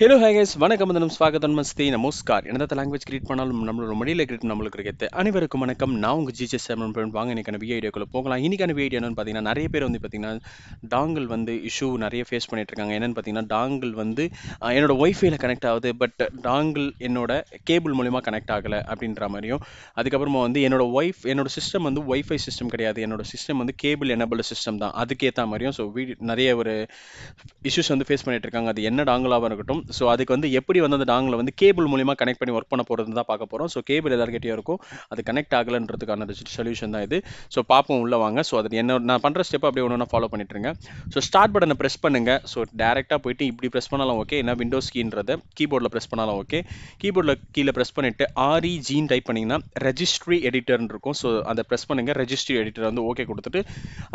hello ஹேகேஸ் வணக்கம் தினம் ஸ்வாகத்தன் மஸ்தி நமஸ்கார் எந்த லாங்குவேஜ் கிரியேட் பண்ணாலும் நம்மளோட மொழியில் கிரியேட் நம்மளுக்கு கிடைத்து அனைவருக்கும் வணக்கம் நான் உங்கள் ஜிஜே சேமன் பிரண்ட் வாங்க இன்றைக்கான வீடியோக்குள்ளே போகலாம் இன்றைக்கான வீடியோ என்னென்னு பார்த்தீங்கன்னா நிறைய பேர் வந்து பார்த்தீங்கன்னா டாங்கல் வந்து இஷ்யூ நிறைய ஃபேஸ் பண்ணிட்டு இருக்காங்க என்னென்னு பார்த்தீங்கன்னா டாங்கல் வந்து என்னோட ஒய்ஃபைல கனெக்ட் ஆகுது பட் டாங்கிள் என்னோட கேபிள் மூலிமா கனெக்ட் ஆகலை அப்படின்ற மாதிரியும் அதுக்கப்புறமா வந்து என்னோட ஒய்ஃப் என்னோட சிஸ்டம் வந்து ஒய்ஃபை சிஸ்டம் கிடையாது என்னோட சிஸ்டம் வந்து கேபிள் எனபிள் சிஸ்டம் தான் அதுக்கேற்ற மாதிரியும் ஸோ வீ நிறைய ஒரு இஷ்யூஸ் வந்து ஃபேஸ் பண்ணிட்டு இருக்காங்க அது என்ன டாங்கலாக இருக்கட்டும் ஸோ அதுக்கு வந்து எப்படி வந்து அந்த டாங்கில் வந்து கேபிள் மூலியமாக கனெக்ட் பண்ணி ஒர்க் பண்ண போகிறது தான் பார்க்க போகிறோம் ஸோ கேபிள் எல்லாருக்கிட்டே இருக்கும் அது கனெக்ட் ஆகலன்றதுக்கான சொல்யூஷன் தான் இது ஸோ பார்ப்போம் உள்ளே வாங்க ஸோ அது என்ன நான் பண்ணுற ஸ்டெப் அப்படியே ஒன்று ஃபாலோ பண்ணிட்டுருங்க ஸோ ஸ்டார்ட் பட்டனை ப்ரெஸ் பண்ணுங்கள் ஸோ டேரெக்டாக போயிட்டு இப்படி ப்ரெஸ் பண்ணாலும் ஓகே என்ன விண்டோஸ் கீன்றது கீபோர்டில் ப்ரெஸ் பண்ணாலும் ஓகே கீபோர்டில் கீழே ப்ரெஸ் பண்ணிவிட்டு ஆரி ஜீன் e டைப் பண்ணிங்கன்னா ரெஜிஸ்ட்ரி எடிட்டர்னு இருக்கும் ஸோ அதை ப்ரெஸ் பண்ணுங்கள் ரெஜிஸ்ட்ரி எடிட்டர் வந்து ஓகே கொடுத்துட்டு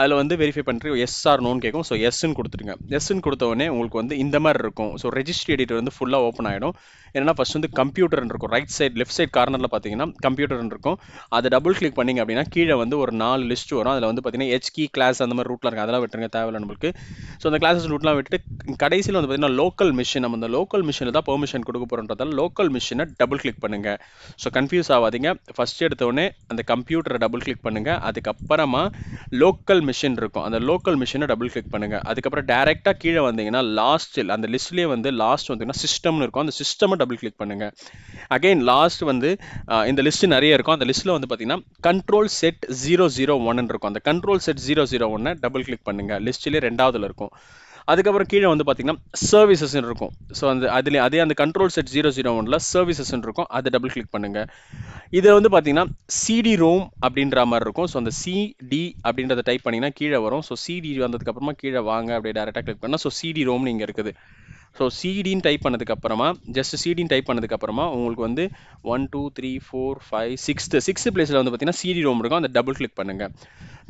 அதில் வந்து வெரிஃபை பண்ணுறீங்க எஸ் ஆர் நோன்னு கேட்கும் ஸோ எஸ்ன்னு கொடுத்துருங்க எஸ்ன்னு கொடுத்த உடனே உங்களுக்கு வந்து இந்த மாதிரி இருக்கும் ஸோ ரெஜிஸ்ட்ரி டீட்டெயில் வந்து ஃபுல்லாக ஓப்பன் ஆகிடும் என்னன்னா ஃபஸ்ட் வந்து கம்ப்யூட்டர் இருக்கும் ரைட் சைட் லெஃப்ட் சைட் கார்னரில் பார்த்தீங்கன்னா கம்ப்யூட்டர் இருக்கும் அதை டபுள் கிளிக் பண்ணிங்க அப்படின்னா கீழே வந்து ஒரு நாலு லிஸ்ட் வரும் அதில் வந்து பார்த்தீங்கன்னா ஹெச்கி கிளாஸ் அந்த மாதிரி ரூட்லாம் இருக்கும் அதெல்லாம் விட்டுருங்க தேவையில்ல நம்மளுக்கு ஸோ அந்த கிளாஸஸ் ரூட்லாம் விட்டுட்டு கடைசியில் வந்து பார்த்தீங்கன்னா லோக்கல் மிஷின் நம்ம அந்த லோக்கல் மிஷினில் தான் பெர்மிஷன் கொடுக்க போகிறோன்றதால லோக்கல் மிஷினை டபுள் கிளிக் பண்ணுங்கள் ஸோ கன்ஃபியூஸ் ஆகாதீங்க ஃபஸ்ட் எடுத்தோடனே அந்த கம்ப்யூட்டரை டபுள் கிளிக் பண்ணுங்கள் அதுக்கப்புறமா லோக்கல் மிஷின் இருக்கும் அந்த லோக்கல் மிஷினை டபுள் கிளிக் பண்ணுங்கள் அதுக்கப்புறம் டேரெக்டாக கீழே வந்தீங்கன்னா லாஸ்ட்டில் அந்த லிஸ்ட்லேயே வந்து லாஸ்ட் வந்துன்னா சிஸ்டம்னு இருக்கும் அந்த சிஸ்டமை டபுள் கிளிக் பண்ணுங்கள் அகைன் லாஸ்ட் வந்து இந்த லிஸ்ட்டு நிறைய இருக்கும் அந்த லிஸ்ட்டில் வந்து பார்த்தீங்கன்னா கண்ட்ரோல் செட் ஜீரோ ஜீரோ ஒன்னு இருக்கும் அந்த கண்ட்ரோல் செட் ஜீரோ ஜீரோ ஒன்னை டபுள் கிளிக் பண்ணுங்கள் லிஸ்ட்லேயே ரெண்டாவதுல இருக்கும் அதுக்கப்புறம் கீழே வந்து பார்த்தீங்கன்னா சர்வீசஸ் இருக்கும் ஸோ அந்த அதில் அதே அந்த கண்ட்ரோல் செட் ஜீரோ ஜீரோ ஒனில் சர்வீசஸ் இருக்கும் அதை டபுள் கிளிக் பண்ணுங்கள் இதை வந்து பார்த்தீங்கன்னா சிடி ரோம் அப்படின்ற மாதிரி இருக்கும் ஸோ அந்த சிடி அப்படின்றத டைப் பண்ணிங்கன்னா கீழே வரும் ஸோ சிடி வந்ததுக்கப்புறமா கீழே வாங்க அப்படியே டேரெக்டாக கிளிக் பண்ணால் ஸோ சிடி ரோம்னு இங்கே இருக்குது ஸோ சிடின்னு டைப் பண்ணதுக்கப்புறமா ஜஸ்ட் சிடின்னு டைப் பண்ணதுக்கப்புறமா உங்களுக்கு வந்து one two three four five sixth sixth பிளேஸில் வந்து பார்த்தீங்கன்னா சிடி ரோம் இருக்கும் அந்த டபுள் கிளிக் பண்ணுங்கள்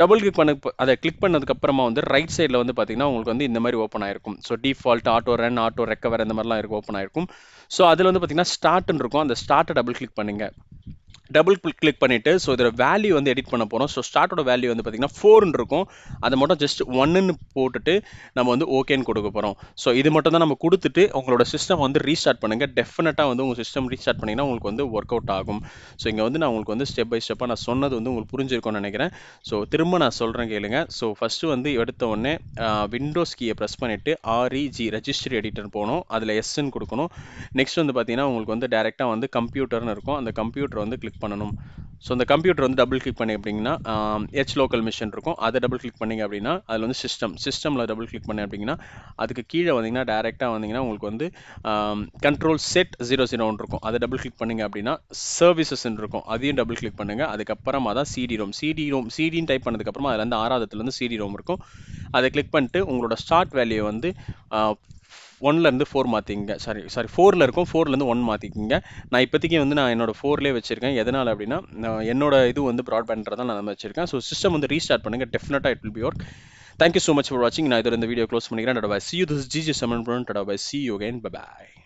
டபுள் கிளிக் பண்ண அதை கிளிக் பண்ணதுக்கப்புறமா வந்து ரைட் சைடில் வந்து பார்த்தீங்கன்னா உங்களுக்கு வந்து இந்த மாதிரி ஓப்பன் ஆயிருக்கும் so default auto run auto recover இந்த மாதிரிலாம் இருக்கும் ஓப்பன் ஆயிருக்கும் ஸோ அதில் வந்து பார்த்தீங்கன்னா ஸ்டார்ட்னு இருக்கும் அந்த ஸ்டார்ட்டை டபுள் கிளிக் பண்ணுங்கள் டபுள் கிளிக் கிளிக் பண்ணிவிட்டு ஸோ இதோட வேல்யூ வந்து எடிட் பண்ண போகிறோம் ஸோ ஸ்டார்ட்டோட வேல்யூ வந்து பார்த்திங்கன்னா ஃபோர்னு இருக்கும் அதை மட்டும் ஜஸ்ட் ஒன்னுன்னு போட்டுட்டு நம்ம வந்து ஓகேன்னு கொடுக்க போகிறோம் ஸோ இது மட்டும் தான் நம்ம கொடுத்துட்டு உங்களோட சிஸ்டம் வந்து ரீஸ்டார்ட் பண்ணுங்கள் டெஃபினட்டாக வந்து உங்கள் சிஸ்டம் ரீஸ்டார்ட் பண்ணிங்கன்னா உங்களுக்கு வந்து ஒர்க் அவுட் ஆகும் ஸோ இங்கே வந்து நான் உங்களுக்கு வந்து ஸ்டெப் பை ஸ்டெப்பாக நான் சொன்னது வந்து உங்களுக்கு புரிஞ்சிருக்கோம்னு நினைக்கிறேன் ஸோ திரும்ப நான் சொல்கிறேன் கேளுங்க ஸோ ஃபஸ்ட்டு வந்து எடுத்த உடனே விண்டோஸ் கீயை ப்ரெஸ் பண்ணிவிட்டு ஆர்இஜி ரெஜிஸ்டர் எடிட்டர் போகணும் அதில் எஸ்ன்னு கொடுக்கணும் நெக்ஸ்ட் வந்து பார்த்திங்கன்னா உங்களுக்கு வந்து டேரெக்டாக வந்து கம்ப்யூட்டர்னு இருக்கும் அந்த கம்ப்யூட்டர் வந்து கிளிக் கிளிக் பண்ணணும் ஸோ இந்த கம்ப்யூட்டர் வந்து டபுள் கிளிக் பண்ணி அப்படிங்கன்னா ஹெச் லோக்கல் மிஷின் இருக்கும் அதை டபுள் கிளிக் பண்ணிங்க அப்படின்னா அதில் வந்து சிஸ்டம் சிஸ்டமில் டபுள் கிளிக் பண்ணி அப்படிங்கன்னா அதுக்கு கீழே வந்தீங்கன்னா டேரெக்டாக வந்தீங்கன்னா உங்களுக்கு வந்து கண்ட்ரோல் செட் ஜீரோ ஜீரோ ஒன்று இருக்கும் அதை டபுள் கிளிக் பண்ணிங்க அப்படின்னா சர்வீசஸ்ன்னு இருக்கும் அதையும் டபுள் கிளிக் பண்ணுங்கள் அதுக்கப்புறமா தான் சிடி ரோம் சிடி ரோம் சிடின்னு டைப் பண்ணதுக்கப்புறமா அதில் வந்து ஆறாவதுலேருந்து சிடி ரோம் இருக்கும் அதை கிளிக் பண்ணிட்டு உங்களோட ஸ்டார்ட் வேல்யூ வந்து ஒன்லேருந்து ஃபோர் மாற்றிக்கிங்க சாரி சாரி ஃபோரில் இருக்கும் ஃபோர்லேருந்து ஒன் மாற்றிக்கிங்க நான் இப்போதைக்கு வந்து நான் என்னோடய ஃபோர்லேயே வச்சுருக்கேன் எதனால் அப்படின்னா என்னோட இது வந்து ப்ராட்பேண்ட் தான் நான் நம்ம வச்சுருக்கேன் ஸோ சிஸ்டம் வந்து ரீஸ்டார்ட் பண்ணுங்கள் டெஃபினட்டாக it will be work thank you so much for வாட்சிங் நான் இதில் இந்த வீடியோ க்ளோஸ் பண்ணிக்கிறேன் tata bye see you this ஜிஜி சமன் tata bye see you again bye bye